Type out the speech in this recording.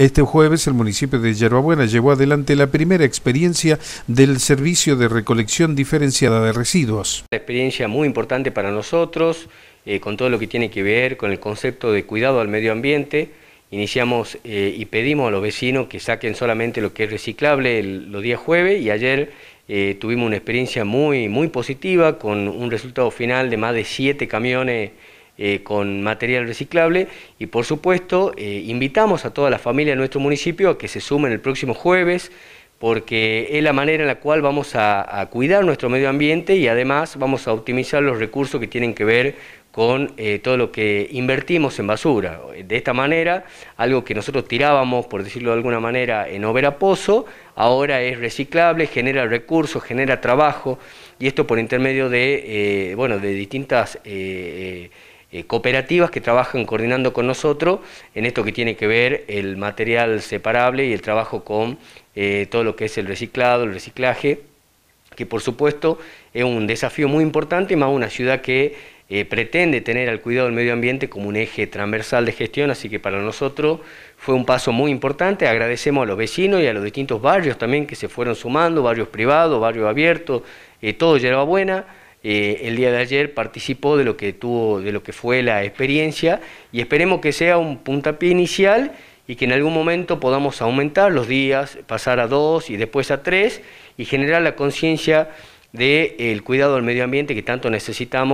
Este jueves el municipio de Yerbabuena llevó adelante la primera experiencia del servicio de recolección diferenciada de residuos. Una experiencia muy importante para nosotros, eh, con todo lo que tiene que ver con el concepto de cuidado al medio ambiente. Iniciamos eh, y pedimos a los vecinos que saquen solamente lo que es reciclable los días jueves y ayer eh, tuvimos una experiencia muy, muy positiva con un resultado final de más de siete camiones eh, con material reciclable y por supuesto eh, invitamos a toda la familia de nuestro municipio a que se sumen el próximo jueves porque es la manera en la cual vamos a, cuidar nuestro medio ambiente y además vamos a optimizar los recursos que tienen que ver con eh, todo lo que invertimos en basura. De esta manera, algo que nosotros tirábamos, por decirlo de alguna manera, en Overa ahora es reciclable, genera recursos, genera trabajo, y esto por intermedio de, bueno, de distintas... Eh, cooperativas que trabajan coordinando con nosotros en esto que tiene que ver el material separable y el trabajo con eh, todo lo que es el reciclado, el reciclaje, que por supuesto es un desafío muy importante, más una ciudad que eh, pretende tener al cuidado del medio ambiente como un eje transversal de gestión, así que para nosotros fue un paso muy importante. Agradecemos a los vecinos y a los distintos barrios también que se fueron sumando, barrios privados, barrios abiertos, todo lleva Buena. Eh, el día de ayer participó de lo que tuvo, de lo que fue la experiencia y esperemos que sea un puntapié inicial y que en algún momento podamos aumentar los días, pasar a dos y después a tres y generar la conciencia del eh, cuidado del medio ambiente que tanto necesitamos.